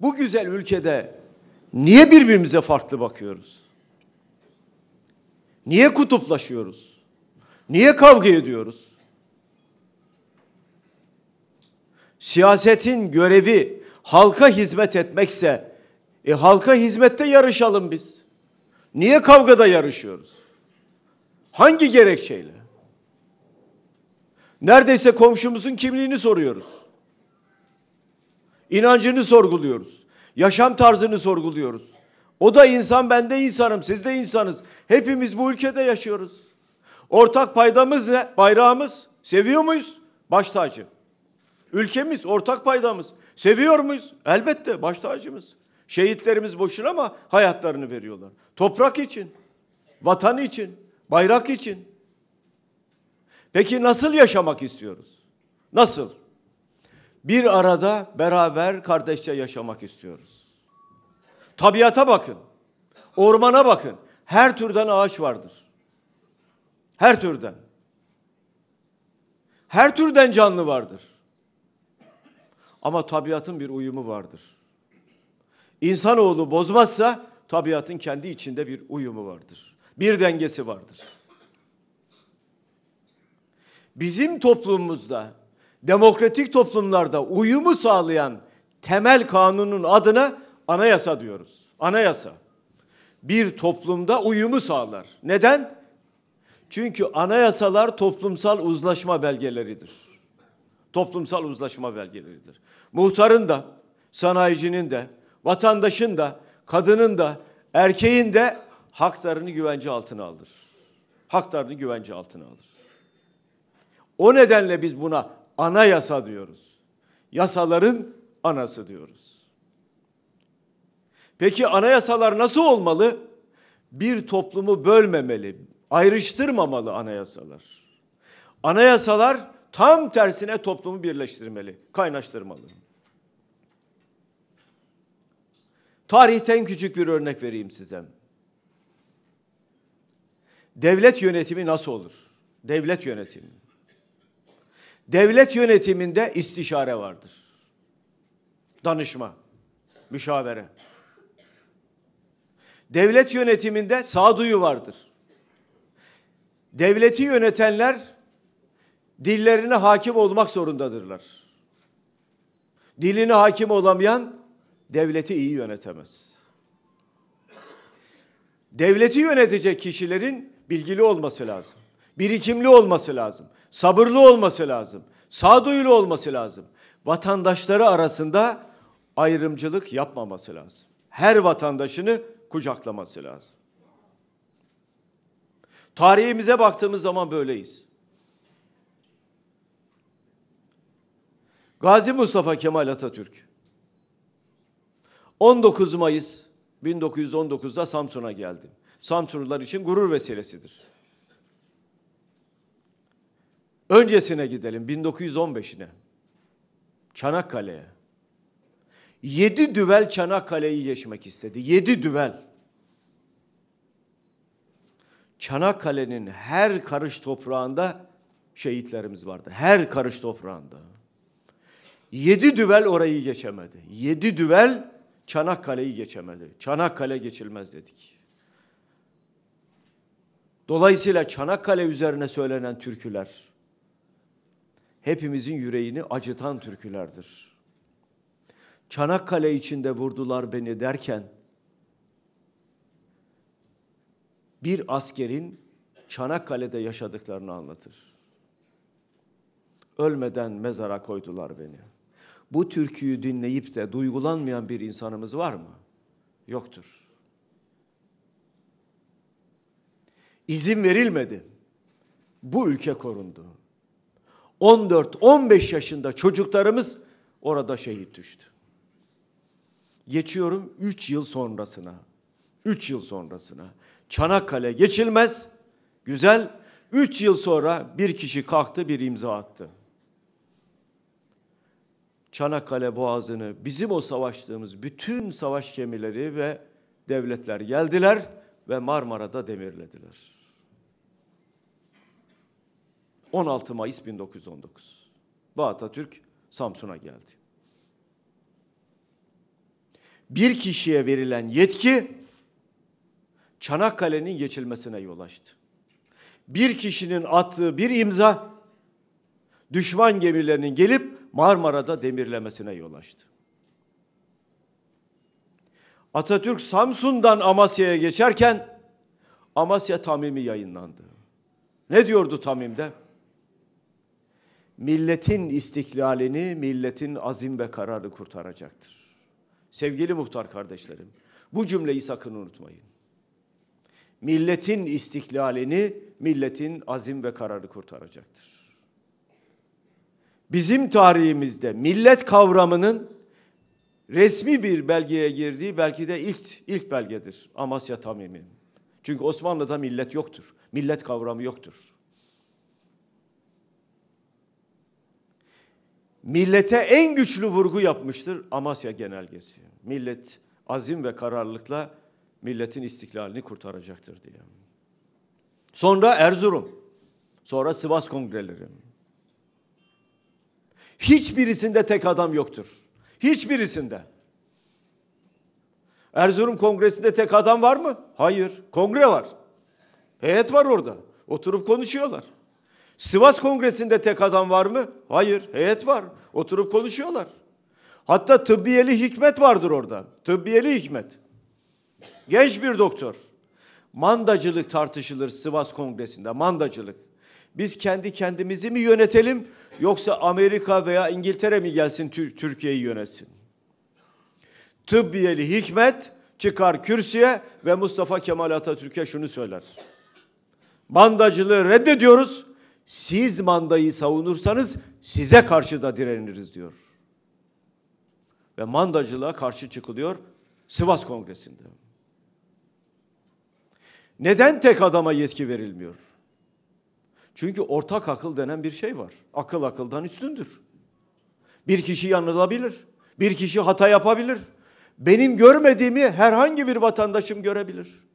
Bu güzel ülkede niye birbirimize farklı bakıyoruz? Niye kutuplaşıyoruz? Niye kavga ediyoruz? Siyasetin görevi halka hizmet etmekse e halka hizmette yarışalım biz. Niye kavgada yarışıyoruz? Hangi gerekçeyle? Neredeyse komşumuzun kimliğini soruyoruz. İnancını sorguluyoruz. Yaşam tarzını sorguluyoruz. O da insan, ben de insanım, siz de insanız. Hepimiz bu ülkede yaşıyoruz. Ortak paydamız ne? Bayrağımız. Seviyor muyuz? Baş tacı. Ülkemiz, ortak paydamız. Seviyor muyuz? Elbette baş tacımız. Şehitlerimiz boşuna ama hayatlarını veriyorlar. Toprak için, vatan için, bayrak için. Peki nasıl yaşamak istiyoruz? Nasıl? bir arada beraber kardeşçe yaşamak istiyoruz. Tabiata bakın. Ormana bakın. Her türden ağaç vardır. Her türden. Her türden canlı vardır. Ama tabiatın bir uyumu vardır. İnsanoğlu bozmazsa tabiatın kendi içinde bir uyumu vardır. Bir dengesi vardır. Bizim toplumumuzda demokratik toplumlarda uyumu sağlayan temel kanunun adına anayasa diyoruz. Anayasa bir toplumda uyumu sağlar. Neden? Çünkü anayasalar toplumsal uzlaşma belgeleridir. Toplumsal uzlaşma belgeleridir. Muhtarın da, sanayicinin de, vatandaşın da, kadının da, erkeğin de haklarını güvence altına alır. Haklarını güvence altına alır. O nedenle biz buna anayasa diyoruz. Yasaların anası diyoruz. Peki anayasalar nasıl olmalı? Bir toplumu bölmemeli, ayrıştırmamalı anayasalar. Anayasalar tam tersine toplumu birleştirmeli, kaynaştırmalı. Tarihten küçük bir örnek vereyim size. Devlet yönetimi nasıl olur? Devlet yönetimi. Devlet yönetiminde istişare vardır. Danışma, müşavere. Devlet yönetiminde sağduyu vardır. Devleti yönetenler dillerine hakim olmak zorundadırlar. Diline hakim olamayan devleti iyi yönetemez. Devleti yönetecek kişilerin bilgili olması lazım. Birikimli olması lazım sabırlı olması lazım. Sağduyulu olması lazım. Vatandaşları arasında ayrımcılık yapmaması lazım. Her vatandaşını kucaklaması lazım. Tarihimize baktığımız zaman böyleyiz. Gazi Mustafa Kemal Atatürk 19 Mayıs 1919'da Samsun'a geldi. Samsunlular için gurur vesilesidir. Öncesine gidelim 1915'ine. Çanakkale'ye. Yedi düvel Çanakkale'yi geçmek istedi. Yedi düvel. Çanakkale'nin her karış toprağında şehitlerimiz vardı. Her karış toprağında. Yedi düvel orayı geçemedi. Yedi düvel Çanakkale'yi geçemedi. Çanakkale geçilmez dedik. Dolayısıyla Çanakkale üzerine söylenen türküler, hepimizin yüreğini acıtan türkülerdir. Çanakkale içinde vurdular beni derken bir askerin Çanakkale'de yaşadıklarını anlatır. Ölmeden mezara koydular beni. Bu türküyü dinleyip de duygulanmayan bir insanımız var mı? Yoktur. İzin verilmedi. Bu ülke korundu. 14-15 yaşında çocuklarımız orada şehit düştü. Geçiyorum 3 yıl sonrasına. 3 yıl sonrasına. Çanakkale geçilmez. Güzel. 3 yıl sonra bir kişi kalktı bir imza attı. Çanakkale Boğazı'nı bizim o savaştığımız bütün savaş gemileri ve devletler geldiler ve Marmara'da demirlediler. 16 Mayıs 1919. Bu Atatürk Samsun'a geldi. Bir kişiye verilen yetki Çanakkale'nin geçilmesine yol açtı. Bir kişinin attığı bir imza düşman gemilerinin gelip Marmara'da demirlemesine yol açtı. Atatürk Samsun'dan Amasya'ya geçerken Amasya Tamimi yayınlandı. Ne diyordu Tamim'de? milletin istiklalini, milletin azim ve kararı kurtaracaktır. Sevgili muhtar kardeşlerim, bu cümleyi sakın unutmayın. Milletin istiklalini, milletin azim ve kararı kurtaracaktır. Bizim tarihimizde millet kavramının resmi bir belgeye girdiği belki de ilk ilk belgedir. Amasya Tamimi. Çünkü Osmanlı'da millet yoktur. Millet kavramı yoktur. millete en güçlü vurgu yapmıştır Amasya Genelgesi. Millet azim ve kararlılıkla milletin istiklalini kurtaracaktır diye. Sonra Erzurum, sonra Sivas Kongreleri. Hiçbirisinde tek adam yoktur. Hiçbirisinde. Erzurum Kongresi'nde tek adam var mı? Hayır. Kongre var. Heyet var orada. Oturup konuşuyorlar. Sivas Kongresi'nde tek adam var mı? Hayır, heyet var. Oturup konuşuyorlar. Hatta tıbbiyeli hikmet vardır orada. Tıbbiyeli hikmet. Genç bir doktor. Mandacılık tartışılır Sivas Kongresi'nde. Mandacılık. Biz kendi kendimizi mi yönetelim yoksa Amerika veya İngiltere mi gelsin Türkiye'yi yönetsin? Tıbbiyeli hikmet çıkar kürsüye ve Mustafa Kemal Atatürk'e şunu söyler. Bandacılığı reddediyoruz. Siz mandayı savunursanız size karşı da direniriz diyor. Ve mandacılığa karşı çıkılıyor Sivas Kongresi'nde. Neden tek adama yetki verilmiyor? Çünkü ortak akıl denen bir şey var. Akıl akıldan üstündür. Bir kişi yanılabilir. Bir kişi hata yapabilir. Benim görmediğimi herhangi bir vatandaşım görebilir.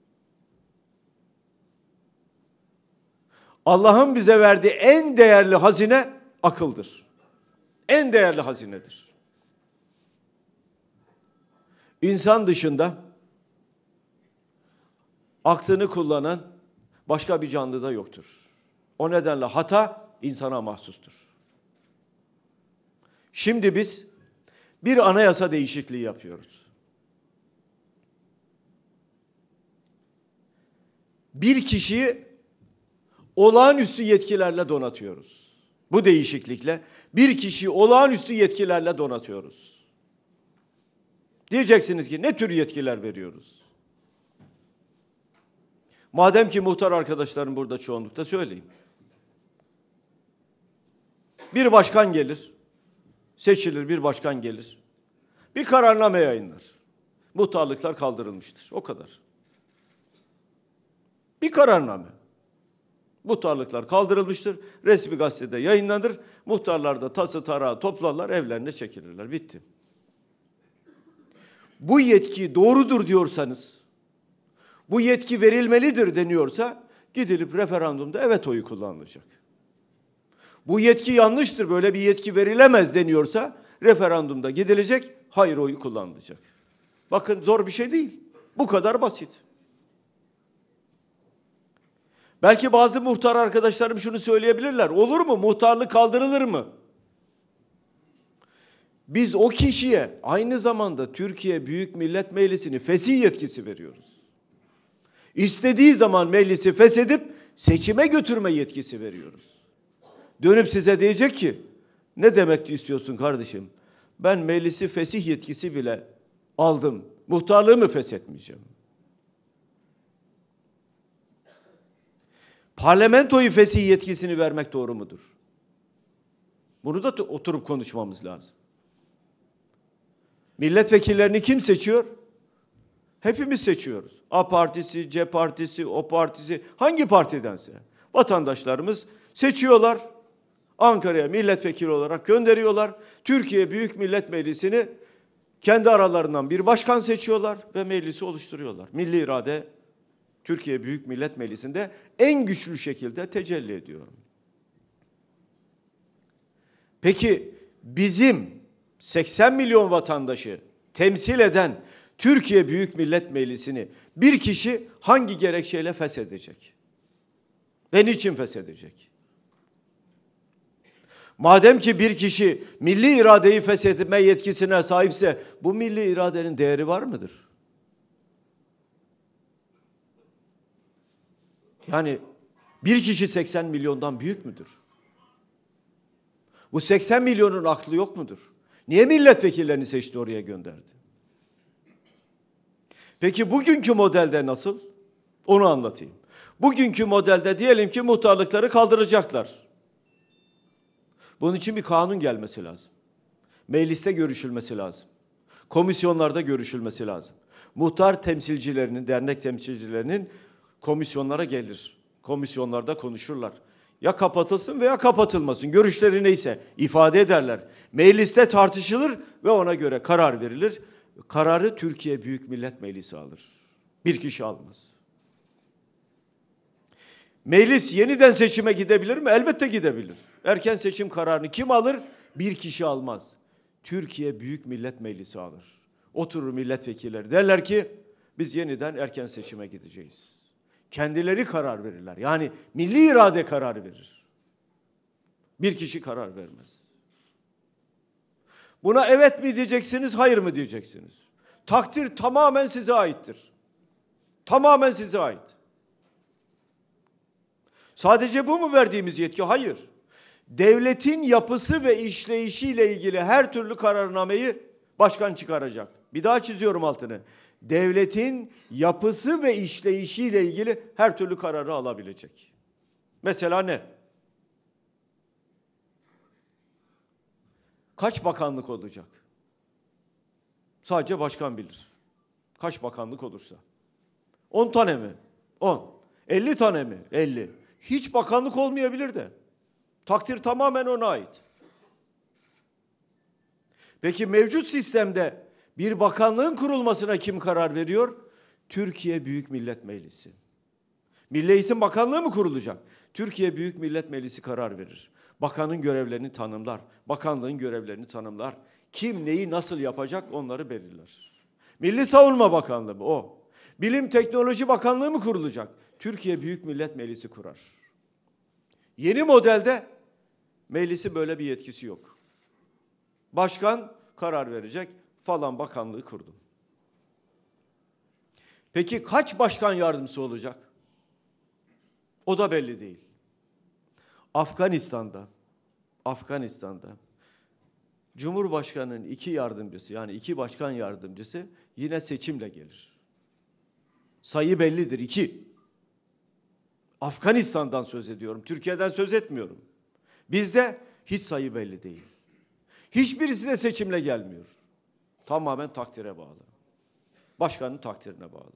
Allah'ın bize verdiği en değerli hazine akıldır. En değerli hazinedir. İnsan dışında aklını kullanan başka bir canlı da yoktur. O nedenle hata insana mahsustur. Şimdi biz bir anayasa değişikliği yapıyoruz. Bir kişiyi olağanüstü yetkilerle donatıyoruz. Bu değişiklikle bir kişiyi olağanüstü yetkilerle donatıyoruz. Diyeceksiniz ki ne tür yetkiler veriyoruz? Madem ki muhtar arkadaşlarım burada çoğunlukta söyleyeyim. Bir başkan gelir, seçilir bir başkan gelir. Bir kararname yayınlar. Muhtarlıklar kaldırılmıştır. O kadar. Bir kararname. Muhtarlıklar kaldırılmıştır. Resmi gazetede yayınlanır. Muhtarlar da tası tarağı toplarlar, evlerine çekilirler. Bitti. Bu yetki doğrudur diyorsanız, bu yetki verilmelidir deniyorsa gidilip referandumda evet oyu kullanılacak. Bu yetki yanlıştır, böyle bir yetki verilemez deniyorsa referandumda gidilecek, hayır oyu kullanılacak. Bakın zor bir şey değil. Bu kadar basit. Belki bazı muhtar arkadaşlarım şunu söyleyebilirler. Olur mu? Muhtarlık kaldırılır mı? Biz o kişiye aynı zamanda Türkiye Büyük Millet Meclisi'ni fesih yetkisi veriyoruz. İstediği zaman meclisi feshedip seçime götürme yetkisi veriyoruz. Dönüp size diyecek ki ne demek istiyorsun kardeşim? Ben meclisi fesih yetkisi bile aldım. Muhtarlığımı feshetmeyeceğim. parlamentoyu fesih yetkisini vermek doğru mudur? Bunu da oturup konuşmamız lazım. Milletvekillerini kim seçiyor? Hepimiz seçiyoruz. A partisi, C partisi, O partisi, hangi partidense. Vatandaşlarımız seçiyorlar. Ankara'ya milletvekili olarak gönderiyorlar. Türkiye Büyük Millet Meclisi'ni kendi aralarından bir başkan seçiyorlar ve meclisi oluşturuyorlar. Milli irade Türkiye Büyük Millet Meclisi'nde en güçlü şekilde tecelli ediyorum. Peki bizim 80 milyon vatandaşı temsil eden Türkiye Büyük Millet Meclisi'ni bir kişi hangi gerekçeyle feshedecek? Ve niçin feshedecek? Madem ki bir kişi milli iradeyi feshetme yetkisine sahipse bu milli iradenin değeri var mıdır? Yani bir kişi 80 milyondan büyük müdür? Bu 80 milyonun aklı yok mudur? Niye milletvekillerini seçti oraya gönderdi? Peki bugünkü modelde nasıl? Onu anlatayım. Bugünkü modelde diyelim ki muhtarlıkları kaldıracaklar. Bunun için bir kanun gelmesi lazım. Mecliste görüşülmesi lazım. Komisyonlarda görüşülmesi lazım. Muhtar temsilcilerinin, dernek temsilcilerinin komisyonlara gelir. Komisyonlarda konuşurlar. Ya kapatılsın veya kapatılmasın. Görüşleri neyse ifade ederler. Mecliste tartışılır ve ona göre karar verilir. Kararı Türkiye Büyük Millet Meclisi alır. Bir kişi almaz. Meclis yeniden seçime gidebilir mi? Elbette gidebilir. Erken seçim kararını kim alır? Bir kişi almaz. Türkiye Büyük Millet Meclisi alır. Oturur milletvekilleri derler ki biz yeniden erken seçime gideceğiz. Kendileri karar verirler. Yani milli irade karar verir. Bir kişi karar vermez. Buna evet mi diyeceksiniz, hayır mı diyeceksiniz? Takdir tamamen size aittir. Tamamen size ait. Sadece bu mu verdiğimiz yetki? Hayır. Devletin yapısı ve işleyişiyle ilgili her türlü kararnameyi başkan çıkaracak. Bir daha çiziyorum altını devletin yapısı ve işleyişiyle ilgili her türlü kararı alabilecek. Mesela ne? Kaç bakanlık olacak? Sadece başkan bilir. Kaç bakanlık olursa. 10 tane mi? 10. 50 tane mi? 50. Hiç bakanlık olmayabilir de. Takdir tamamen ona ait. Peki mevcut sistemde bir bakanlığın kurulmasına kim karar veriyor? Türkiye Büyük Millet Meclisi. Milli Eğitim Bakanlığı mı kurulacak? Türkiye Büyük Millet Meclisi karar verir. Bakanın görevlerini tanımlar. Bakanlığın görevlerini tanımlar. Kim neyi nasıl yapacak onları belirler. Milli Savunma Bakanlığı mı? O. Bilim Teknoloji Bakanlığı mı kurulacak? Türkiye Büyük Millet Meclisi kurar. Yeni modelde meclisi böyle bir yetkisi yok. Başkan karar verecek falan bakanlığı kurdum. Peki kaç başkan yardımcısı olacak? O da belli değil. Afganistan'da Afganistan'da Cumhurbaşkanı'nın iki yardımcısı yani iki başkan yardımcısı yine seçimle gelir. Sayı bellidir iki. Afganistan'dan söz ediyorum. Türkiye'den söz etmiyorum. Bizde hiç sayı belli değil. Hiçbirisi de seçimle gelmiyor. Tamamen takdire bağlı. Başkanın takdirine bağlı.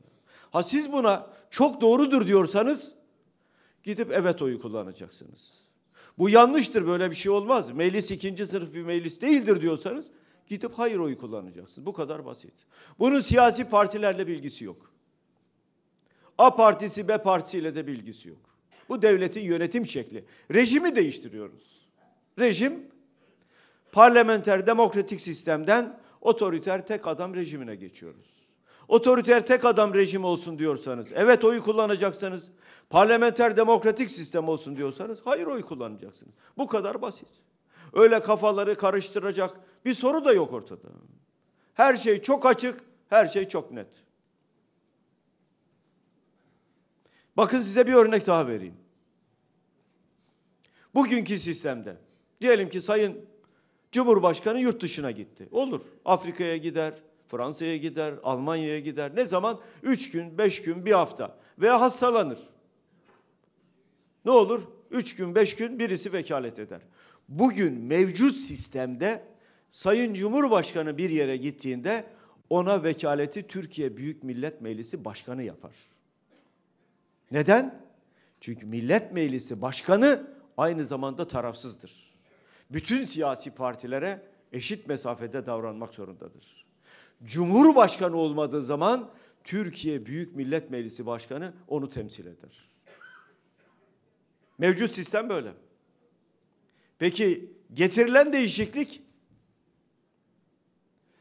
Ha siz buna çok doğrudur diyorsanız gidip evet oyu kullanacaksınız. Bu yanlıştır böyle bir şey olmaz. Meclis ikinci sınıf bir meclis değildir diyorsanız gidip hayır oyu kullanacaksınız. Bu kadar basit. Bunun siyasi partilerle bilgisi yok. A partisi B partisiyle de bilgisi yok. Bu devletin yönetim şekli. Rejimi değiştiriyoruz. Rejim parlamenter demokratik sistemden otoriter tek adam rejimine geçiyoruz. Otoriter tek adam rejimi olsun diyorsanız, evet oyu kullanacaksanız, parlamenter demokratik sistem olsun diyorsanız, hayır oy kullanacaksınız. Bu kadar basit. Öyle kafaları karıştıracak bir soru da yok ortada. Her şey çok açık, her şey çok net. Bakın size bir örnek daha vereyim. Bugünkü sistemde diyelim ki Sayın Cumhurbaşkanı yurt dışına gitti. Olur. Afrika'ya gider, Fransa'ya gider, Almanya'ya gider. Ne zaman? Üç gün, beş gün, bir hafta. Veya hastalanır. Ne olur? Üç gün, beş gün birisi vekalet eder. Bugün mevcut sistemde Sayın Cumhurbaşkanı bir yere gittiğinde ona vekaleti Türkiye Büyük Millet Meclisi Başkanı yapar. Neden? Çünkü Millet Meclisi Başkanı aynı zamanda tarafsızdır bütün siyasi partilere eşit mesafede davranmak zorundadır. Cumhurbaşkanı olmadığı zaman Türkiye Büyük Millet Meclisi Başkanı onu temsil eder. Mevcut sistem böyle. Peki getirilen değişiklik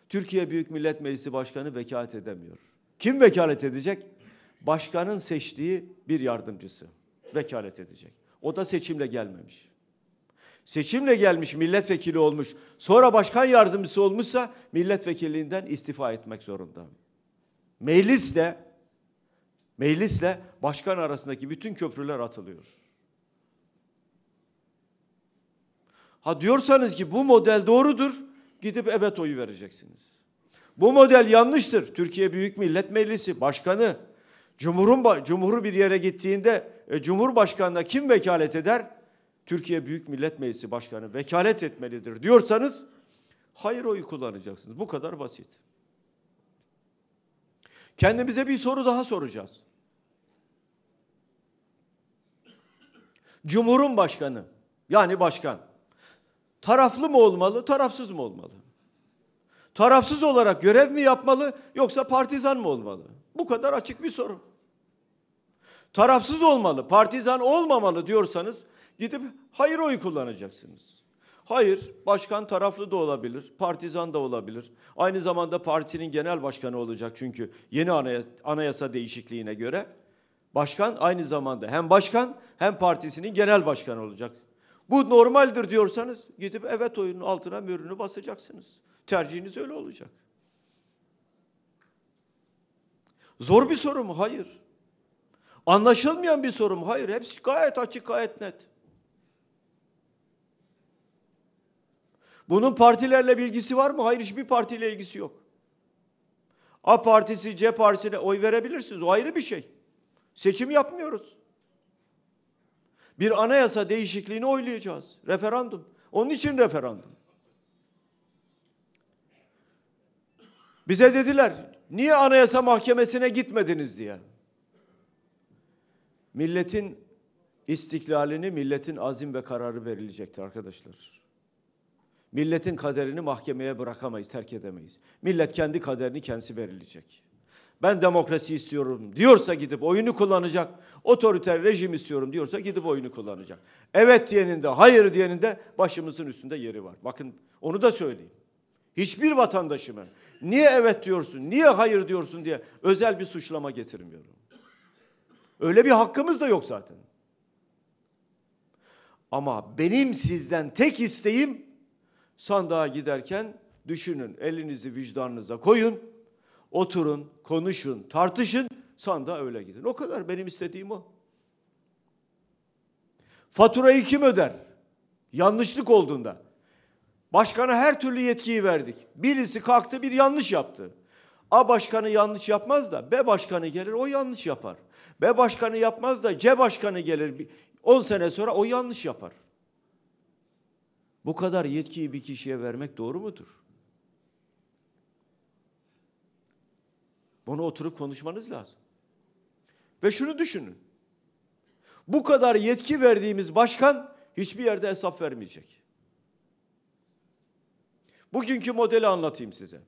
Türkiye Büyük Millet Meclisi Başkanı vekalet edemiyor. Kim vekalet edecek? Başkanın seçtiği bir yardımcısı vekalet edecek. O da seçimle gelmemiş seçimle gelmiş milletvekili olmuş, sonra başkan yardımcısı olmuşsa milletvekilliğinden istifa etmek zorunda. Meclisle meclisle başkan arasındaki bütün köprüler atılıyor. Ha diyorsanız ki bu model doğrudur, gidip evet oyu vereceksiniz. Bu model yanlıştır. Türkiye Büyük Millet Meclisi Başkanı Cumhur'un Cumhur'u bir yere gittiğinde e, Cumhurbaşkanına kim vekalet eder? Türkiye Büyük Millet Meclisi Başkanı vekalet etmelidir diyorsanız hayır oyu kullanacaksınız. Bu kadar basit. Kendimize bir soru daha soracağız. Cumhurun başkanı yani başkan taraflı mı olmalı, tarafsız mı olmalı? Tarafsız olarak görev mi yapmalı yoksa partizan mı olmalı? Bu kadar açık bir soru. Tarafsız olmalı, partizan olmamalı diyorsanız Gidip hayır oyu kullanacaksınız. Hayır, başkan taraflı da olabilir, partizan da olabilir. Aynı zamanda partinin genel başkanı olacak çünkü yeni anayasa değişikliğine göre. Başkan aynı zamanda hem başkan hem partisinin genel başkanı olacak. Bu normaldir diyorsanız gidip evet oyunun altına mürünü basacaksınız. Tercihiniz öyle olacak. Zor bir soru mu? Hayır. Anlaşılmayan bir soru mu? Hayır. Hepsi gayet açık, gayet net. Bunun partilerle bilgisi var mı? Hayır hiçbir partiyle ilgisi yok. A partisi, C partisine oy verebilirsiniz. O ayrı bir şey. Seçim yapmıyoruz. Bir anayasa değişikliğini oylayacağız. Referandum. Onun için referandum. Bize dediler, niye anayasa mahkemesine gitmediniz diye. Milletin istiklalini, milletin azim ve kararı verilecekti arkadaşlar. Milletin kaderini mahkemeye bırakamayız, terk edemeyiz. Millet kendi kaderini kendisi belirleyecek. Ben demokrasi istiyorum diyorsa gidip oyunu kullanacak. Otoriter rejim istiyorum diyorsa gidip oyunu kullanacak. Evet diyenin de hayır diyenin de başımızın üstünde yeri var. Bakın onu da söyleyeyim. Hiçbir vatandaşıma niye evet diyorsun, niye hayır diyorsun diye özel bir suçlama getirmiyorum. Öyle bir hakkımız da yok zaten. Ama benim sizden tek isteğim sandığa giderken düşünün, elinizi vicdanınıza koyun, oturun, konuşun, tartışın, sandığa öyle gidin. O kadar benim istediğim o. Faturayı kim öder? Yanlışlık olduğunda. Başkana her türlü yetkiyi verdik. Birisi kalktı bir yanlış yaptı. A başkanı yanlış yapmaz da B başkanı gelir o yanlış yapar. B başkanı yapmaz da C başkanı gelir 10 sene sonra o yanlış yapar. Bu kadar yetkiyi bir kişiye vermek doğru mudur? Bunu oturup konuşmanız lazım. Ve şunu düşünün. Bu kadar yetki verdiğimiz başkan hiçbir yerde hesap vermeyecek. Bugünkü modeli anlatayım size.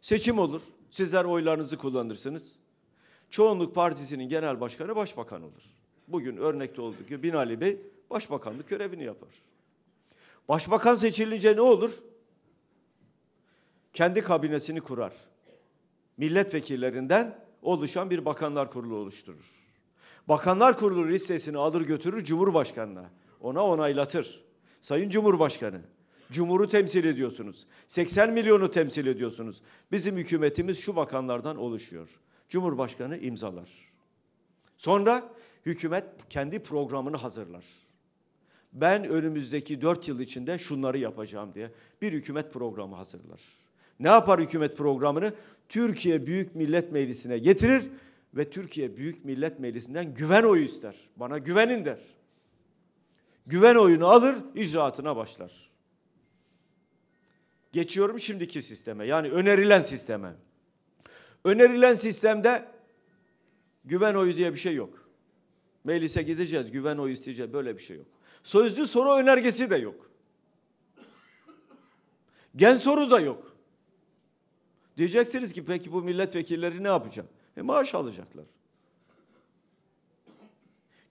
Seçim olur. Sizler oylarınızı kullanırsınız. Çoğunluk partisinin genel başkanı başbakan olur. Bugün örnekte olduğu gibi Binali Bey başbakanlık görevini yapar. Başbakan seçilince ne olur? Kendi kabinesini kurar. Milletvekillerinden oluşan bir bakanlar kurulu oluşturur. Bakanlar kurulu listesini alır götürür Cumhurbaşkanı'na. Ona onaylatır. Sayın Cumhurbaşkanı, Cumhur'u temsil ediyorsunuz. 80 milyonu temsil ediyorsunuz. Bizim hükümetimiz şu bakanlardan oluşuyor. Cumhurbaşkanı imzalar. Sonra hükümet kendi programını hazırlar ben önümüzdeki dört yıl içinde şunları yapacağım diye bir hükümet programı hazırlar. Ne yapar hükümet programını? Türkiye Büyük Millet Meclisi'ne getirir ve Türkiye Büyük Millet Meclisi'nden güven oyu ister. Bana güvenin der. Güven oyunu alır, icraatına başlar. Geçiyorum şimdiki sisteme. Yani önerilen sisteme. Önerilen sistemde güven oyu diye bir şey yok. Meclise gideceğiz, güven oyu isteyeceğiz. Böyle bir şey yok. Sözlü soru önergesi de yok. Gen soru da yok. Diyeceksiniz ki peki bu milletvekilleri ne yapacak? E maaş alacaklar.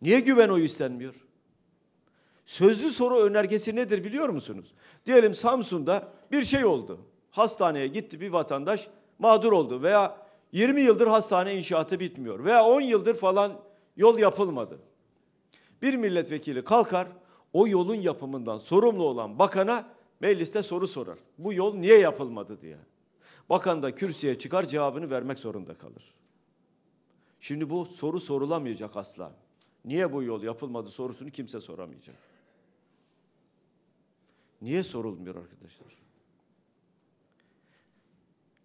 Niye güven oyu istenmiyor? Sözlü soru önergesi nedir biliyor musunuz? Diyelim Samsun'da bir şey oldu. Hastaneye gitti bir vatandaş mağdur oldu veya 20 yıldır hastane inşaatı bitmiyor veya 10 yıldır falan yol yapılmadı. Bir milletvekili kalkar o yolun yapımından sorumlu olan bakana mecliste soru sorar. Bu yol niye yapılmadı diye. Bakan da kürsüye çıkar cevabını vermek zorunda kalır. Şimdi bu soru sorulamayacak asla. Niye bu yol yapılmadı sorusunu kimse soramayacak. Niye sorulmuyor arkadaşlar?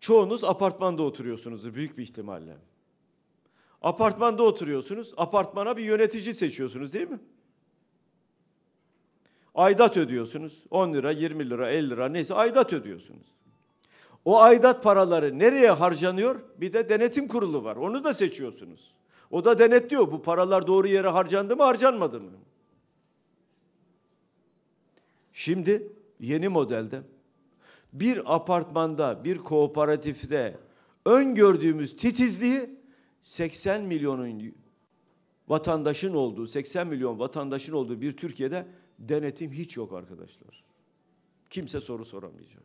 Çoğunuz apartmanda oturuyorsunuzdur büyük bir ihtimalle. Apartmanda oturuyorsunuz, apartmana bir yönetici seçiyorsunuz değil mi? Aidat ödüyorsunuz. 10 lira, 20 lira, 50 lira neyse aidat ödüyorsunuz. O aidat paraları nereye harcanıyor? Bir de denetim kurulu var. Onu da seçiyorsunuz. O da denetliyor. Bu paralar doğru yere harcandı mı, harcanmadı mı? Şimdi yeni modelde bir apartmanda, bir kooperatifte öngördüğümüz titizliği 80 milyonun vatandaşın olduğu, 80 milyon vatandaşın olduğu bir Türkiye'de Denetim hiç yok arkadaşlar. Kimse soru soramayacak.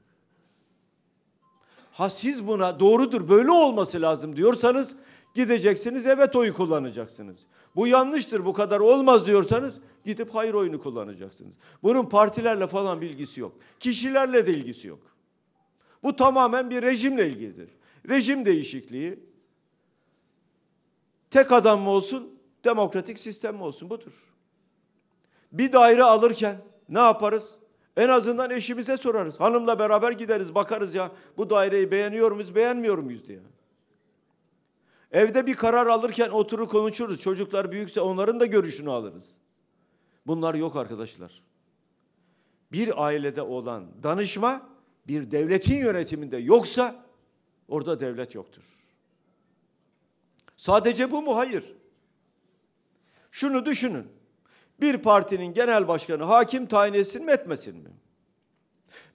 Ha siz buna doğrudur böyle olması lazım diyorsanız gideceksiniz evet oyu kullanacaksınız. Bu yanlıştır bu kadar olmaz diyorsanız gidip hayır oyunu kullanacaksınız. Bunun partilerle falan bilgisi yok. Kişilerle de ilgisi yok. Bu tamamen bir rejimle ilgilidir. Rejim değişikliği tek adam mı olsun, demokratik sistem mi olsun budur. Bir daire alırken ne yaparız? En azından eşimize sorarız. Hanımla beraber gideriz bakarız ya bu daireyi beğeniyor muyuz beğenmiyor muyuz diye. Evde bir karar alırken oturup konuşuruz. Çocuklar büyükse onların da görüşünü alırız. Bunlar yok arkadaşlar. Bir ailede olan danışma bir devletin yönetiminde yoksa orada devlet yoktur. Sadece bu mu? Hayır. Şunu düşünün bir partinin genel başkanı hakim tayin etsin mi etmesin mi?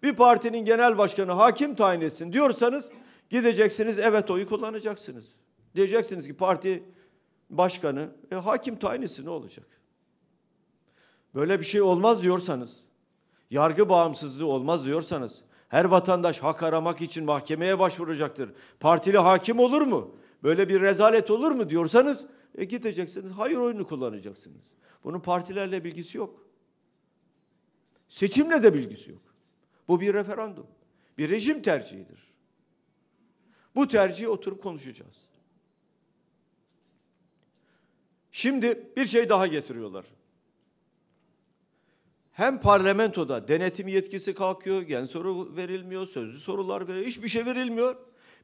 Bir partinin genel başkanı hakim tayin etsin diyorsanız gideceksiniz evet oyu kullanacaksınız. Diyeceksiniz ki parti başkanı e, hakim tayin etsin ne olacak? Böyle bir şey olmaz diyorsanız, yargı bağımsızlığı olmaz diyorsanız her vatandaş hak aramak için mahkemeye başvuracaktır. Partili hakim olur mu? Böyle bir rezalet olur mu diyorsanız e, gideceksiniz hayır oyunu kullanacaksınız. Bunun partilerle bilgisi yok. Seçimle de bilgisi yok. Bu bir referandum. Bir rejim tercihidir. Bu tercihi oturup konuşacağız. Şimdi bir şey daha getiriyorlar. Hem parlamentoda denetim yetkisi kalkıyor, gen soru verilmiyor, sözlü sorular verilmiyor, hiçbir şey verilmiyor.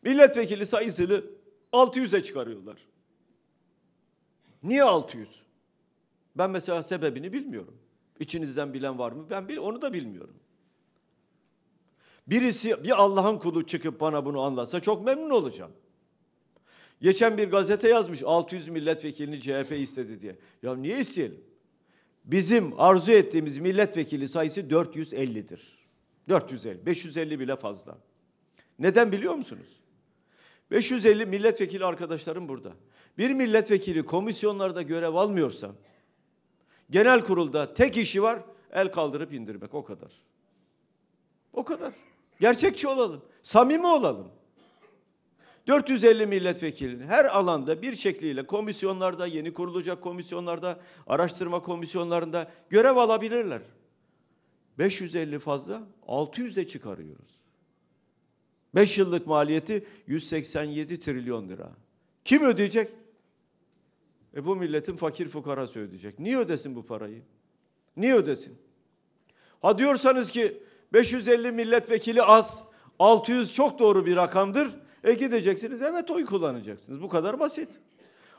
Milletvekili sayısını 600'e çıkarıyorlar. Niye 600? Ben mesela sebebini bilmiyorum. İçinizden bilen var mı? Ben bil, onu da bilmiyorum. Birisi, bir Allah'ın kulu çıkıp bana bunu anlatsa çok memnun olacağım. Geçen bir gazete yazmış 600 milletvekilini CHP istedi diye. Ya niye isteyelim? Bizim arzu ettiğimiz milletvekili sayısı 450'dir. 450, 550 bile fazla. Neden biliyor musunuz? 550 milletvekili arkadaşlarım burada. Bir milletvekili komisyonlarda görev almıyorsa, Genel kurulda tek işi var el kaldırıp indirmek o kadar. O kadar. Gerçekçi olalım. Samimi olalım. 450 milletvekilinin her alanda bir şekliyle komisyonlarda, yeni kurulacak komisyonlarda, araştırma komisyonlarında görev alabilirler. 550 fazla 600'e çıkarıyoruz. 5 yıllık maliyeti 187 trilyon lira. Kim ödeyecek? E bu milletin fakir fukara söyleyecek, Niye ödesin bu parayı? Niye ödesin? Ha diyorsanız ki 550 milletvekili az, 600 çok doğru bir rakamdır. E gideceksiniz evet oy kullanacaksınız. Bu kadar basit.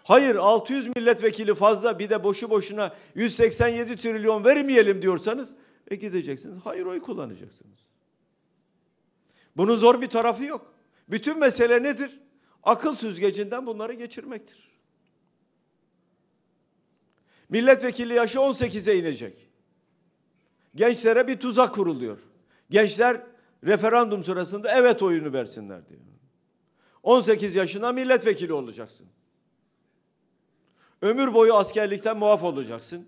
Hayır 600 milletvekili fazla bir de boşu boşuna 187 trilyon vermeyelim diyorsanız e gideceksiniz. Hayır oy kullanacaksınız. Bunun zor bir tarafı yok. Bütün mesele nedir? Akıl süzgecinden bunları geçirmektir. Milletvekili yaşı 18'e inecek. Gençlere bir tuzak kuruluyor. Gençler referandum sırasında evet oyunu versinler diyor. 18 yaşına milletvekili olacaksın. Ömür boyu askerlikten muaf olacaksın.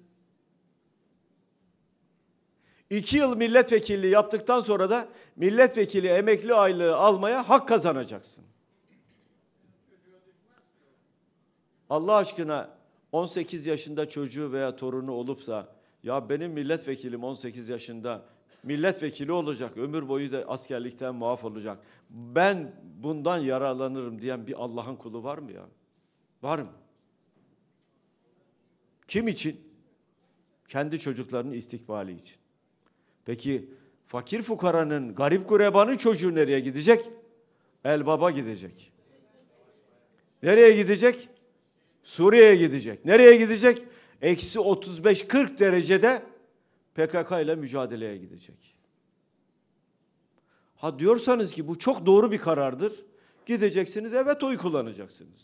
İki yıl milletvekilliği yaptıktan sonra da milletvekili emekli aylığı almaya hak kazanacaksın. Allah aşkına 18 yaşında çocuğu veya torunu olup da ya benim milletvekilim 18 yaşında milletvekili olacak, ömür boyu da askerlikten muaf olacak. Ben bundan yararlanırım diyen bir Allah'ın kulu var mı ya? Var mı? Kim için? Kendi çocuklarının istikbali için. Peki fakir fukaranın, garip kurebanın çocuğu nereye gidecek? El baba gidecek. Nereye gidecek? Suriye'ye gidecek. Nereye gidecek? Eksi 35-40 derecede PKK ile mücadeleye gidecek. Ha diyorsanız ki bu çok doğru bir karardır. Gideceksiniz evet oy kullanacaksınız.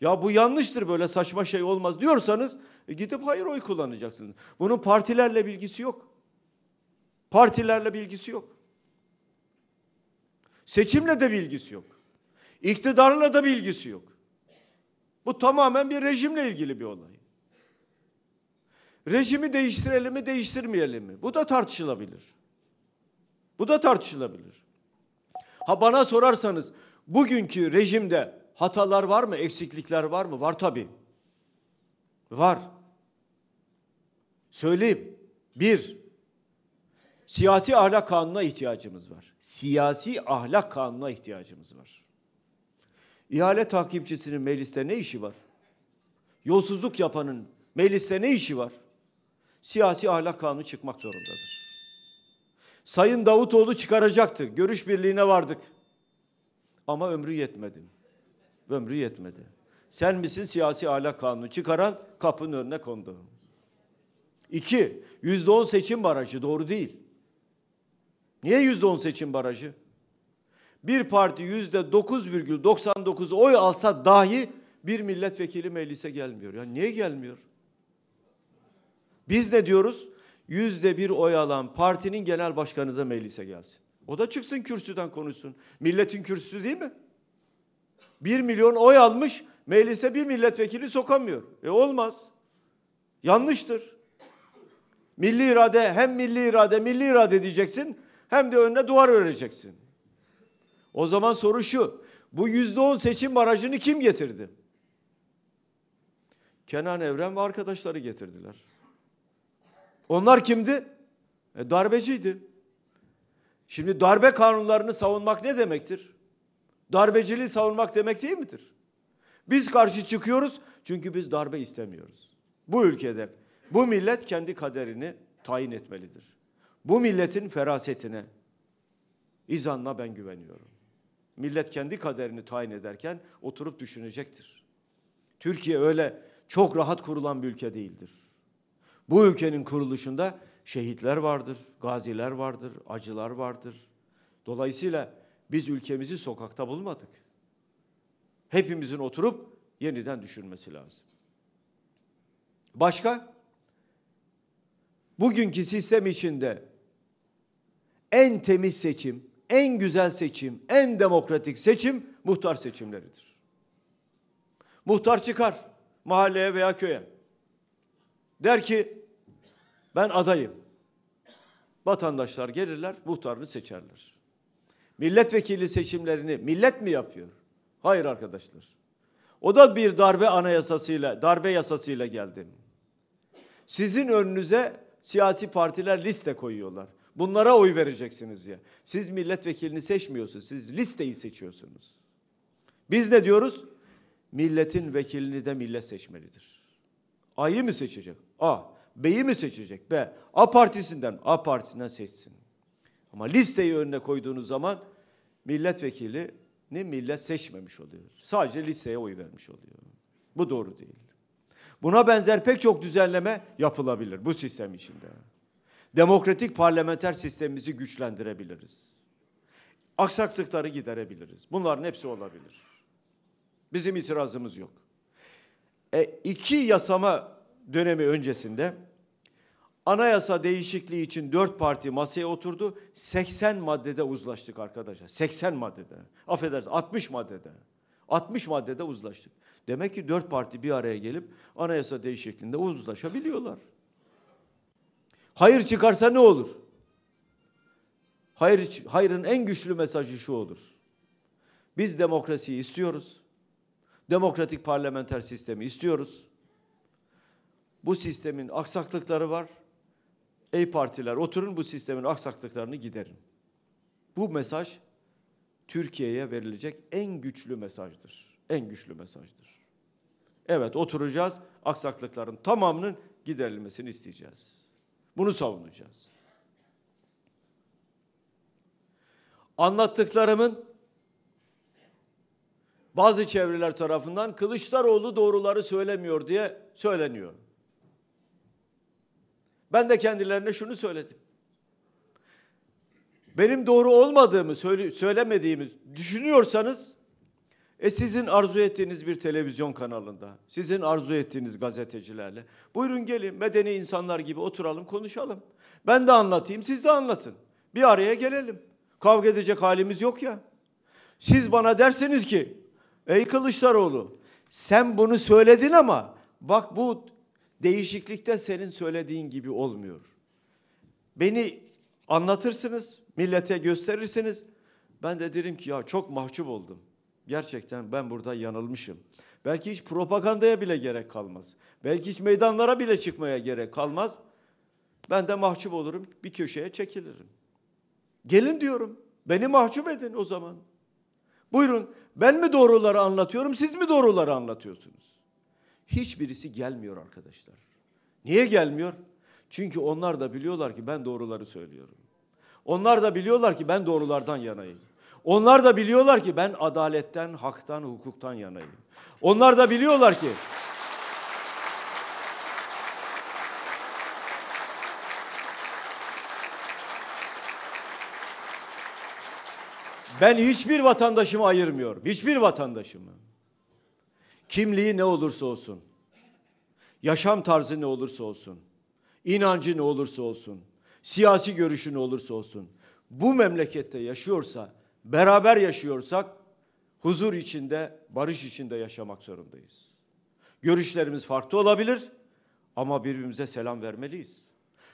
Ya bu yanlıştır böyle saçma şey olmaz diyorsanız e, gidip hayır oy kullanacaksınız. Bunun partilerle bilgisi yok. Partilerle bilgisi yok. Seçimle de bilgisi yok. İktidarla da bilgisi yok. Bu tamamen bir rejimle ilgili bir olay. Rejimi değiştirelim mi, değiştirmeyelim mi? Bu da tartışılabilir. Bu da tartışılabilir. Ha bana sorarsanız bugünkü rejimde hatalar var mı, eksiklikler var mı? Var tabii. Var. Söyleyeyim. Bir, siyasi ahlak kanununa ihtiyacımız var. Siyasi ahlak kanununa ihtiyacımız var. İhale takipçisinin mecliste ne işi var? Yolsuzluk yapanın mecliste ne işi var? Siyasi ahlak kanunu çıkmak zorundadır. Sayın Davutoğlu çıkaracaktı. Görüş birliğine vardık. Ama ömrü yetmedi. Ömrü yetmedi. Sen misin siyasi ahlak kanunu çıkaran kapının önüne kondu. İki, yüzde on seçim barajı doğru değil. Niye yüzde on seçim barajı? bir parti yüzde 9,99 oy alsa dahi bir milletvekili meclise gelmiyor. Yani niye gelmiyor? Biz ne diyoruz? Yüzde bir oy alan partinin genel başkanı da meclise gelsin. O da çıksın kürsüden konuşsun. Milletin kürsüsü değil mi? Bir milyon oy almış meclise bir milletvekili sokamıyor. E olmaz. Yanlıştır. Milli irade hem milli irade milli irade diyeceksin hem de önüne duvar öreceksin. O zaman soru şu. Bu yüzde on seçim barajını kim getirdi? Kenan Evren ve arkadaşları getirdiler. Onlar kimdi? E, darbeciydi. Şimdi darbe kanunlarını savunmak ne demektir? Darbeciliği savunmak demek değil midir? Biz karşı çıkıyoruz çünkü biz darbe istemiyoruz. Bu ülkede bu millet kendi kaderini tayin etmelidir. Bu milletin ferasetine, izanla ben güveniyorum millet kendi kaderini tayin ederken oturup düşünecektir. Türkiye öyle çok rahat kurulan bir ülke değildir. Bu ülkenin kuruluşunda şehitler vardır, gaziler vardır, acılar vardır. Dolayısıyla biz ülkemizi sokakta bulmadık. Hepimizin oturup yeniden düşünmesi lazım. Başka? Bugünkü sistem içinde en temiz seçim, en güzel seçim, en demokratik seçim muhtar seçimleridir. Muhtar çıkar mahalleye veya köye. Der ki ben adayım. Vatandaşlar gelirler, muhtarını seçerler. Milletvekili seçimlerini millet mi yapıyor? Hayır arkadaşlar. O da bir darbe anayasasıyla, darbe yasasıyla geldi. Sizin önünüze siyasi partiler liste koyuyorlar. Bunlara oy vereceksiniz diye. Siz milletvekilini seçmiyorsunuz. Siz listeyi seçiyorsunuz. Biz ne diyoruz? Milletin vekilini de millet seçmelidir. A'yı mı seçecek? A. B'yi mi seçecek? B. A partisinden. A partisinden seçsin. Ama listeyi önüne koyduğunuz zaman milletvekili ne millet seçmemiş oluyor. Sadece listeye oy vermiş oluyor. Bu doğru değil. Buna benzer pek çok düzenleme yapılabilir bu sistem içinde demokratik parlamenter sistemimizi güçlendirebiliriz. Aksaklıkları giderebiliriz. Bunların hepsi olabilir. Bizim itirazımız yok. E, iki yasama dönemi öncesinde anayasa değişikliği için dört parti masaya oturdu. 80 maddede uzlaştık arkadaşlar. 80 maddede. Affedersiniz 60 maddede. 60 maddede uzlaştık. Demek ki dört parti bir araya gelip anayasa değişikliğinde uzlaşabiliyorlar. Hayır çıkarsa ne olur? Hayır, hayrın en güçlü mesajı şu olur. Biz demokrasiyi istiyoruz. Demokratik parlamenter sistemi istiyoruz. Bu sistemin aksaklıkları var. Ey partiler oturun bu sistemin aksaklıklarını giderin. Bu mesaj Türkiye'ye verilecek en güçlü mesajdır. En güçlü mesajdır. Evet oturacağız, aksaklıkların tamamının giderilmesini isteyeceğiz. Bunu savunacağız. Anlattıklarımın bazı çevreler tarafından Kılıçdaroğlu doğruları söylemiyor diye söyleniyor. Ben de kendilerine şunu söyledim. Benim doğru olmadığımı, söylemediğimi düşünüyorsanız e sizin arzu ettiğiniz bir televizyon kanalında, sizin arzu ettiğiniz gazetecilerle. Buyurun gelin medeni insanlar gibi oturalım, konuşalım. Ben de anlatayım, siz de anlatın. Bir araya gelelim. Kavga edecek halimiz yok ya. Siz bana dersiniz ki, ey Kılıçdaroğlu sen bunu söyledin ama bak bu değişiklikte senin söylediğin gibi olmuyor. Beni anlatırsınız, millete gösterirsiniz. Ben de derim ki ya çok mahcup oldum. Gerçekten ben burada yanılmışım. Belki hiç propagandaya bile gerek kalmaz. Belki hiç meydanlara bile çıkmaya gerek kalmaz. Ben de mahcup olurum, bir köşeye çekilirim. Gelin diyorum, beni mahcup edin o zaman. Buyurun, ben mi doğruları anlatıyorum, siz mi doğruları anlatıyorsunuz? Hiçbirisi gelmiyor arkadaşlar. Niye gelmiyor? Çünkü onlar da biliyorlar ki ben doğruları söylüyorum. Onlar da biliyorlar ki ben doğrulardan yanayım. Onlar da biliyorlar ki ben adaletten, haktan, hukuktan yanayım. Onlar da biliyorlar ki Ben hiçbir vatandaşımı ayırmıyorum. Hiçbir vatandaşımı. Kimliği ne olursa olsun. Yaşam tarzı ne olursa olsun. inancı ne olursa olsun. Siyasi görüşü ne olursa olsun. Bu memlekette yaşıyorsa beraber yaşıyorsak huzur içinde, barış içinde yaşamak zorundayız. Görüşlerimiz farklı olabilir ama birbirimize selam vermeliyiz.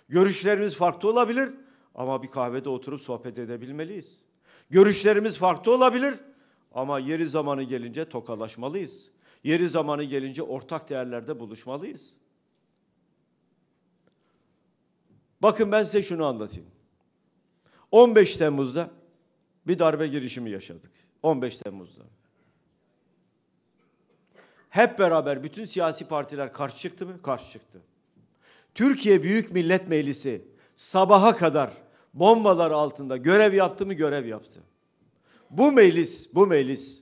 Görüşlerimiz farklı olabilir ama bir kahvede oturup sohbet edebilmeliyiz. Görüşlerimiz farklı olabilir ama yeri zamanı gelince tokalaşmalıyız. Yeri zamanı gelince ortak değerlerde buluşmalıyız. Bakın ben size şunu anlatayım. 15 Temmuz'da bir darbe girişimi yaşadık 15 Temmuz'da. Hep beraber bütün siyasi partiler karşı çıktı mı? Karşı çıktı. Türkiye Büyük Millet Meclisi sabaha kadar bombalar altında görev yaptı mı? Görev yaptı. Bu meclis, bu meclis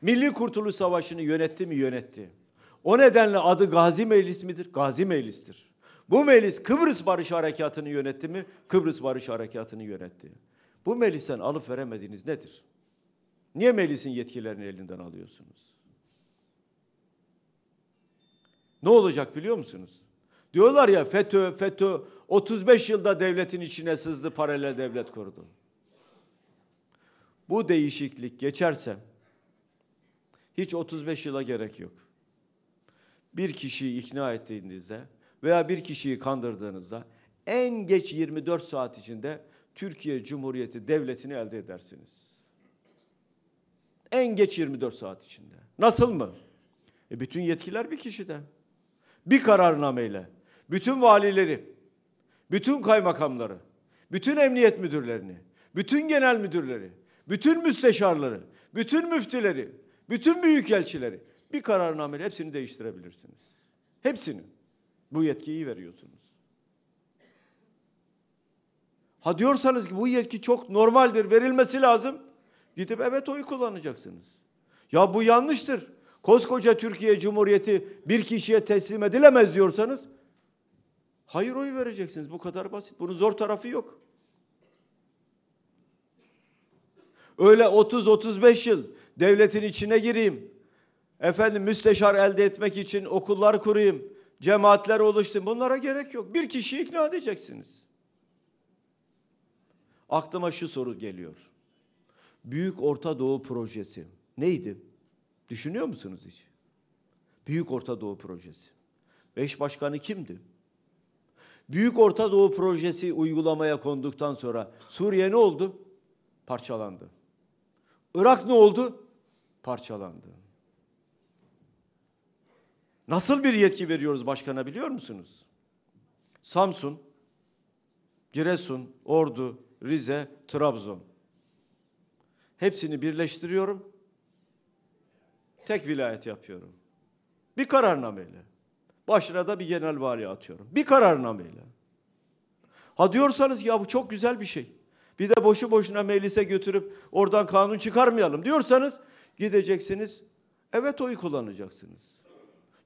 Milli Kurtuluş Savaşı'nı yönetti mi? Yönetti. O nedenle adı Gazi Meclis midir? Gazi Meclis'tir. Bu meclis Kıbrıs Barış Harekatı'nı yönetti mi? Kıbrıs Barış Harekatı'nı yönetti. Bu meclisten alıp veremediğiniz nedir? Niye meclisin yetkilerini elinden alıyorsunuz? Ne olacak biliyor musunuz? Diyorlar ya FETÖ, FETÖ 35 yılda devletin içine sızdı, paralel devlet kurdu. Bu değişiklik geçerse hiç 35 yıla gerek yok. Bir kişiyi ikna ettiğinizde veya bir kişiyi kandırdığınızda en geç 24 saat içinde Türkiye Cumhuriyeti Devleti'ni elde edersiniz. En geç 24 saat içinde. Nasıl mı? E bütün yetkiler bir kişide. Bir kararnameyle. Bütün valileri, bütün kaymakamları, bütün emniyet müdürlerini, bütün genel müdürleri, bütün müsteşarları, bütün müftüleri, bütün büyükelçileri bir kararnameyle hepsini değiştirebilirsiniz. Hepsini. Bu yetkiyi veriyorsunuz. Ha diyorsanız ki bu yetki çok normaldir, verilmesi lazım. Gidip evet oy kullanacaksınız. Ya bu yanlıştır. Koskoca Türkiye Cumhuriyeti bir kişiye teslim edilemez diyorsanız hayır oy vereceksiniz. Bu kadar basit. Bunun zor tarafı yok. Öyle 30-35 yıl devletin içine gireyim. Efendim müsteşar elde etmek için okullar kurayım. Cemaatler oluştu. Bunlara gerek yok. Bir kişiyi ikna edeceksiniz aklıma şu soru geliyor. Büyük Orta Doğu projesi neydi? Düşünüyor musunuz hiç? Büyük Orta Doğu projesi. Beş başkanı kimdi? Büyük Orta Doğu projesi uygulamaya konduktan sonra Suriye ne oldu? Parçalandı. Irak ne oldu? Parçalandı. Nasıl bir yetki veriyoruz başkana biliyor musunuz? Samsun, Giresun, Ordu, Rize, Trabzon. Hepsini birleştiriyorum. Tek vilayet yapıyorum. Bir kararnameyle. Başına da bir genel vali atıyorum. Bir kararnameyle. Ha diyorsanız ya bu çok güzel bir şey. Bir de boşu boşuna meclise götürüp oradan kanun çıkarmayalım diyorsanız gideceksiniz. Evet oyu kullanacaksınız.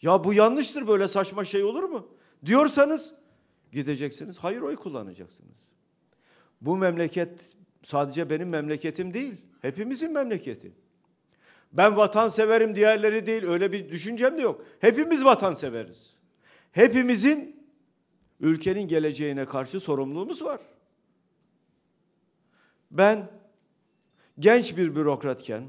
Ya bu yanlıştır böyle saçma şey olur mu? Diyorsanız gideceksiniz. Hayır oy kullanacaksınız. Bu memleket sadece benim memleketim değil, hepimizin memleketi. Ben vatan severim diğerleri değil, öyle bir düşüncem de yok. Hepimiz vatan severiz. Hepimizin ülkenin geleceğine karşı sorumluluğumuz var. Ben genç bir bürokratken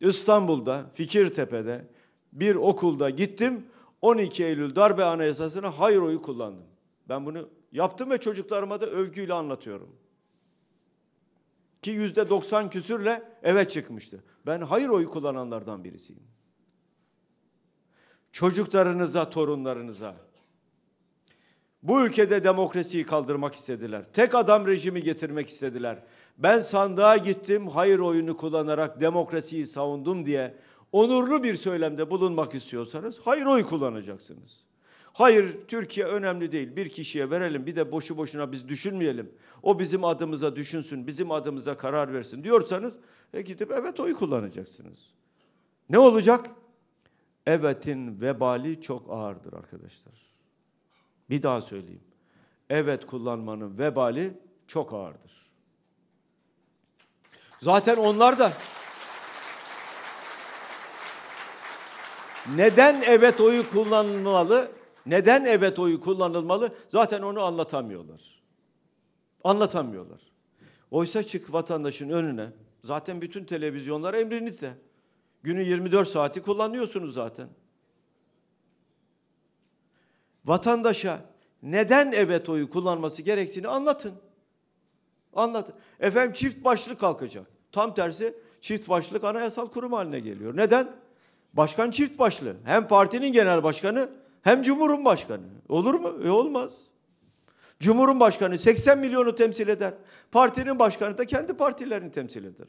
İstanbul'da Fikirtepe'de bir okulda gittim. 12 Eylül darbe anayasasına hayır oyu kullandım. Ben bunu yaptım ve çocuklarıma da övgüyle anlatıyorum. Ki yüzde 90 küsürle evet çıkmıştı. Ben hayır oyu kullananlardan birisiyim. Çocuklarınıza, torunlarınıza. Bu ülkede demokrasiyi kaldırmak istediler. Tek adam rejimi getirmek istediler. Ben sandığa gittim, hayır oyunu kullanarak demokrasiyi savundum diye onurlu bir söylemde bulunmak istiyorsanız hayır oy kullanacaksınız. Hayır Türkiye önemli değil. Bir kişiye verelim bir de boşu boşuna biz düşünmeyelim. O bizim adımıza düşünsün, bizim adımıza karar versin diyorsanız e gidip evet oyu kullanacaksınız. Ne olacak? Evetin vebali çok ağırdır arkadaşlar. Bir daha söyleyeyim. Evet kullanmanın vebali çok ağırdır. Zaten onlar da neden evet oyu kullanmalı? Neden evet oyu kullanılmalı? Zaten onu anlatamıyorlar. Anlatamıyorlar. Oysa çık vatandaşın önüne. Zaten bütün televizyonlar emrinizde. Günü 24 saati kullanıyorsunuz zaten. Vatandaşa neden evet oyu kullanması gerektiğini anlatın. Anlatın. Efendim çift başlık kalkacak. Tam tersi çift başlık anayasal kurum haline geliyor. Neden? Başkan çift başlı. Hem partinin genel başkanı hem Cumhurbaşkanı. Olur mu? E olmaz. Cumhurbaşkanı 80 milyonu temsil eder. Partinin başkanı da kendi partilerini temsil eder.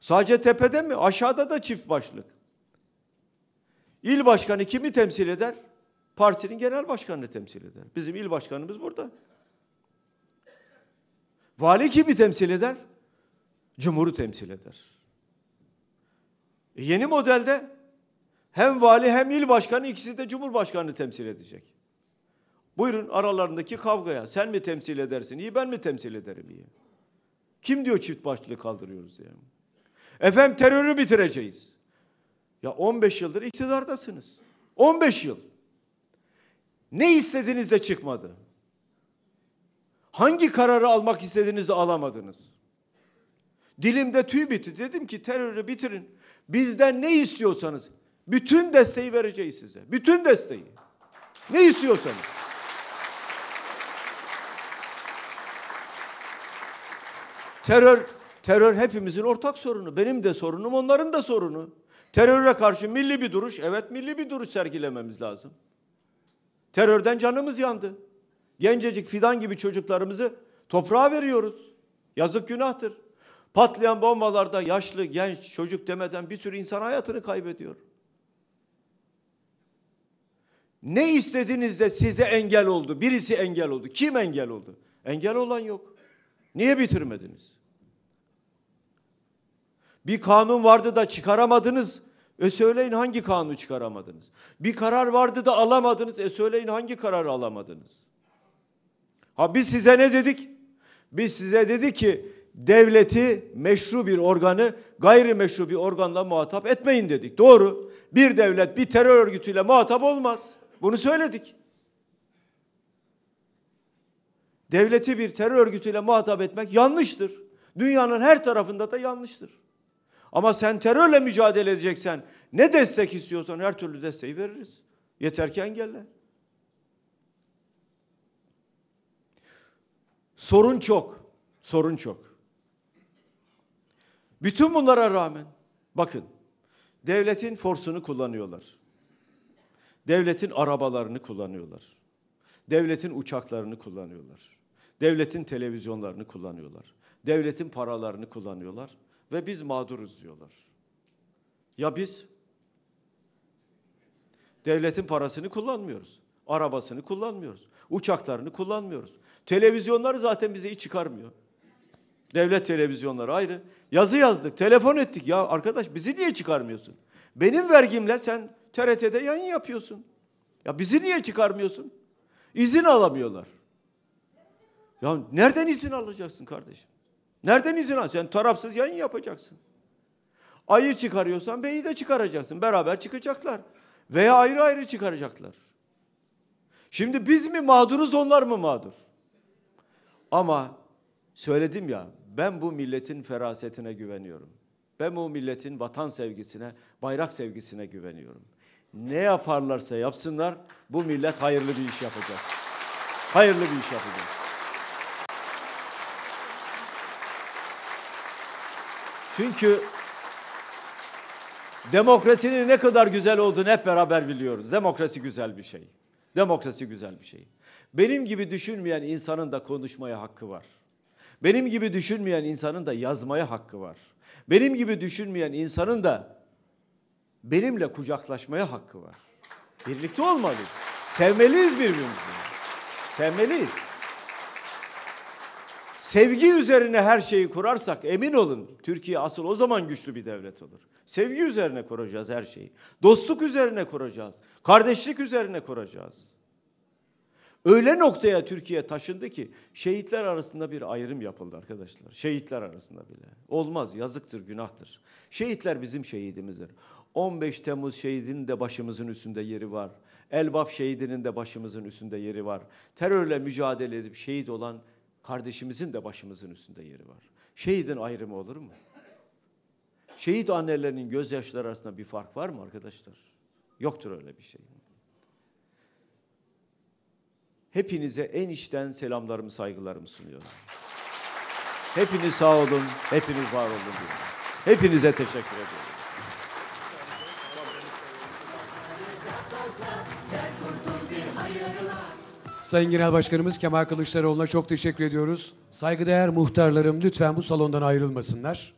Sadece tepede mi? Aşağıda da çift başlık. İl başkanı kimi temsil eder? Partinin genel başkanını temsil eder. Bizim il başkanımız burada. Vali kimi temsil eder? Cumhur'u temsil eder. E yeni modelde hem vali hem il başkanı ikisi de cumhurbaşkanını temsil edecek. Buyurun aralarındaki kavgaya. Sen mi temsil edersin iyi ben mi temsil ederim iyi. Kim diyor çift başlılığı kaldırıyoruz diye. Efendim terörü bitireceğiz. Ya 15 yıldır iktidardasınız. 15 yıl. Ne istediğiniz de çıkmadı. Hangi kararı almak istediğinizi alamadınız. Dilimde tüy bitti. Dedim ki terörü bitirin. Bizden ne istiyorsanız bütün desteği vereceğiz size. Bütün desteği. Ne istiyorsanız. Terör, terör hepimizin ortak sorunu. Benim de sorunum, onların da sorunu. Teröre karşı milli bir duruş, evet milli bir duruş sergilememiz lazım. Terörden canımız yandı. Gencecik fidan gibi çocuklarımızı toprağa veriyoruz. Yazık günahtır. Patlayan bombalarda yaşlı, genç, çocuk demeden bir sürü insan hayatını kaybediyor. Ne istediniz size engel oldu? Birisi engel oldu. Kim engel oldu? Engel olan yok. Niye bitirmediniz? Bir kanun vardı da çıkaramadınız. E söyleyin hangi kanunu çıkaramadınız? Bir karar vardı da alamadınız. E söyleyin hangi kararı alamadınız? Ha biz size ne dedik? Biz size dedik ki devleti meşru bir organı gayrimeşru bir organla muhatap etmeyin dedik. Doğru. Bir devlet bir terör örgütüyle muhatap olmaz. Bunu söyledik. Devleti bir terör örgütüyle muhatap etmek yanlıştır. Dünyanın her tarafında da yanlıştır. Ama sen terörle mücadele edeceksen ne destek istiyorsan her türlü desteği veririz. Yeter ki engelle. Sorun çok. Sorun çok. Bütün bunlara rağmen bakın devletin forsunu kullanıyorlar. Devletin arabalarını kullanıyorlar. Devletin uçaklarını kullanıyorlar. Devletin televizyonlarını kullanıyorlar. Devletin paralarını kullanıyorlar ve biz mağduruz diyorlar. Ya biz devletin parasını kullanmıyoruz. Arabasını kullanmıyoruz. Uçaklarını kullanmıyoruz. Televizyonları zaten bize hiç çıkarmıyor. Devlet televizyonları ayrı. Yazı yazdık, telefon ettik. Ya arkadaş bizi niye çıkarmıyorsun? Benim vergimle sen TRT'de yayın yapıyorsun. Ya bizi niye çıkarmıyorsun? İzin alamıyorlar. Ya nereden izin alacaksın kardeşim? Nereden izin al? Sen tarafsız yayın yapacaksın. Ayı çıkarıyorsan beyi de çıkaracaksın. Beraber çıkacaklar. Veya ayrı ayrı çıkaracaklar. Şimdi biz mi mağduruz onlar mı mağdur? Ama söyledim ya ben bu milletin ferasetine güveniyorum. Ben bu milletin vatan sevgisine, bayrak sevgisine güveniyorum ne yaparlarsa yapsınlar bu millet hayırlı bir iş yapacak. Hayırlı bir iş yapacak. Çünkü demokrasinin ne kadar güzel olduğunu hep beraber biliyoruz. Demokrasi güzel bir şey. Demokrasi güzel bir şey. Benim gibi düşünmeyen insanın da konuşmaya hakkı var. Benim gibi düşünmeyen insanın da yazmaya hakkı var. Benim gibi düşünmeyen insanın da benimle kucaklaşmaya hakkı var. Birlikte olmalıyız. Sevmeliyiz birbirimizi. Sevmeliyiz. Sevgi üzerine her şeyi kurarsak emin olun Türkiye asıl o zaman güçlü bir devlet olur. Sevgi üzerine kuracağız her şeyi. Dostluk üzerine kuracağız. Kardeşlik üzerine kuracağız. Öyle noktaya Türkiye taşındı ki şehitler arasında bir ayrım yapıldı arkadaşlar. Şehitler arasında bile. Olmaz, yazıktır, günahtır. Şehitler bizim şehidimizdir. 15 Temmuz şehidinin de başımızın üstünde yeri var. Elbap şehidinin de başımızın üstünde yeri var. Terörle mücadele edip şehit olan kardeşimizin de başımızın üstünde yeri var. Şehidin ayrımı olur mu? Şehit annelerinin gözyaşları arasında bir fark var mı arkadaşlar? Yoktur öyle bir şey. Hepinize en içten selamlarımı, saygılarımı sunuyorum. Hepiniz sağ olun, hepiniz var olun. Diyorum. Hepinize teşekkür ediyorum. Sayın Genel Başkanımız Kemal Kılıçdaroğlu'na çok teşekkür ediyoruz. Saygıdeğer muhtarlarım lütfen bu salondan ayrılmasınlar.